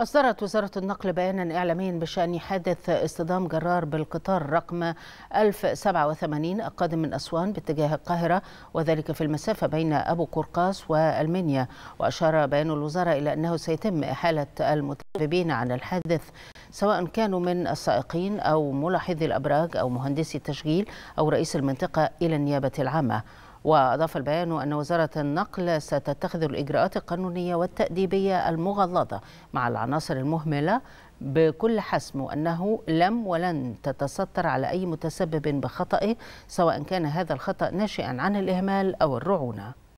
أصدرت وزارة النقل بيانا إعلاميا بشأن حادث اصطدام جرار بالقطار رقم 1087 القادم من أسوان باتجاه القاهرة وذلك في المسافة بين أبو قرقاس والمنيا وأشار بيان الوزارة إلى أنه سيتم إحالة المتسببين عن الحادث سواء كانوا من السائقين أو ملاحظي الأبراج أو مهندسي التشغيل أو رئيس المنطقة إلى النيابة العامة وأضاف البيان أن وزارة النقل ستتخذ الإجراءات القانونية والتأديبية المغلظة مع العناصر المهملة بكل حسم وأنه لم ولن تتستر على أي متسبب بخطئه سواء كان هذا الخطأ ناشئا عن الإهمال أو الرعونة